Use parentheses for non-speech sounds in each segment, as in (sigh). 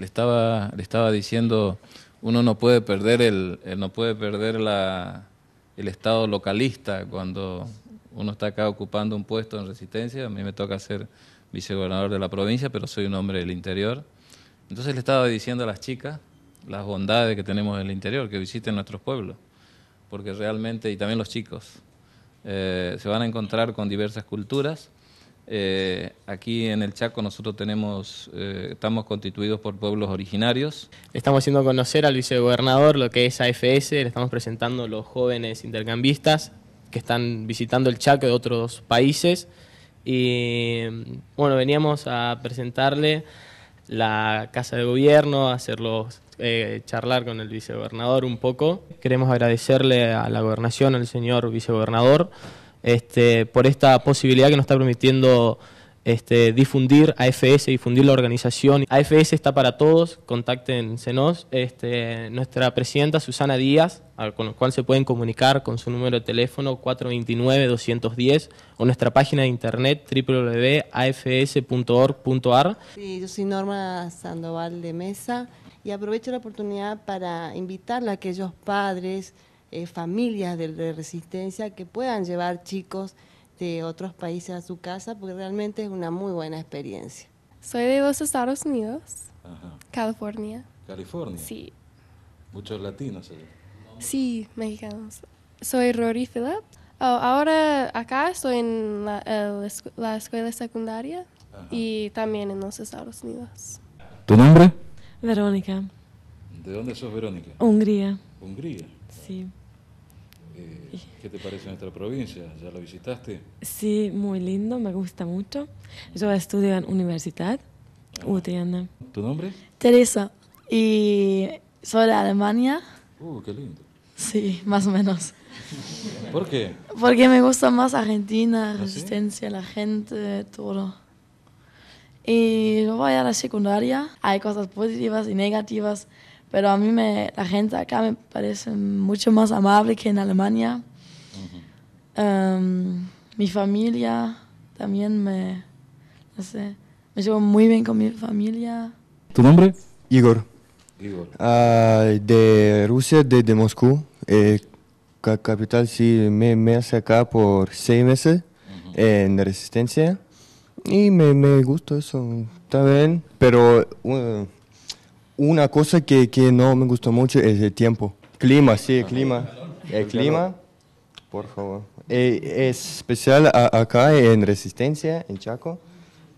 le estaba, le estaba diciendo, uno no puede perder el, eh, no puede perder la, el estado localista cuando uno está acá ocupando un puesto en resistencia. A mí me toca ser vicegobernador de la provincia, pero soy un hombre del interior. Entonces le estaba diciendo a las chicas las bondades que tenemos en el interior, que visiten nuestros pueblos, porque realmente, y también los chicos, eh, se van a encontrar con diversas culturas eh, aquí en el Chaco nosotros tenemos, eh, estamos constituidos por pueblos originarios. Estamos haciendo conocer al vicegobernador lo que es AFS, le estamos presentando los jóvenes intercambistas que están visitando el Chaco de otros países. Y bueno, veníamos a presentarle la Casa de Gobierno, hacerlos eh, charlar con el vicegobernador un poco. Queremos agradecerle a la gobernación, al señor vicegobernador, este, por esta posibilidad que nos está permitiendo este, difundir AFS, difundir la organización. AFS está para todos, contáctensenos. Este, nuestra presidenta Susana Díaz, con la cual se pueden comunicar con su número de teléfono 429-210 o nuestra página de internet www.afs.org.ar. Sí, yo soy Norma Sandoval de Mesa y aprovecho la oportunidad para invitar a aquellos padres, eh, familias de, resistencia que puedan llevar chicos de otros países a su casa, porque realmente es una muy buena experiencia. Soy de los Estados Unidos, California. California. Sí. Muchos latinos. Sí, mexicanos. Soy Rory Phillip. Ah, ahora acá estoy en la, escuela secundaria y también en los Estados Unidos. ¿Tu nombre? Verónica. ¿De dónde sos, Verónica? Hungría. Hungría. Sí. ¿Qué te parece nuestra provincia? ¿Ya la visitaste? Sí, muy lindo, me gusta mucho. Yo estudio en universidad, ah. ¿Tu nombre? Teresa, y soy de Alemania. Uh, qué lindo. Sí, más o menos. (laughs) ¿Por qué? Porque me gusta más Argentina, la ¿Ah, resistencia, la gente, todo. Y yo voy a la secundaria, hay cosas positivas y negativas, pero a mí me, la gente acá me parece mucho más amable que en Alemania. Em, mi familia también me, no sé, me llevo muy bien con mi familia. ¿Tu nombre? Igor. Igor. Ah, de Rusia, de, de Moscú. Eh, capital, sí, me, me hace acá por seis meses en resistencia. Y me, me gusta eso, está bien. Pero una cosa que, que no me gustó mucho es el tiempo. Clima, sí, el clima. El clima por favor. Eh, es especial acá en Resistencia, en Chaco.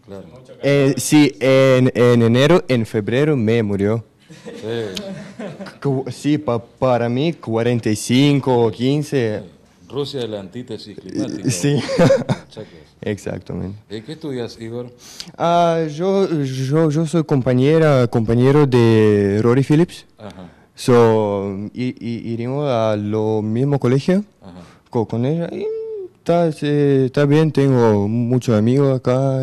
Claro. Eh, sí, en, enero, en febrero me murió. Sí, sí para mí 45 o 15. Rusia de la antítesis eh, climática. Sí, (laughs) exactamente. ¿Qué estudias, Igor? Ah, yo, yo, soy compañera, compañero de Rory Phillips. Ajá. So, iremos a lo mismo colegio. Ah con ella y está, eh, está bien, tengo muchos amigos acá.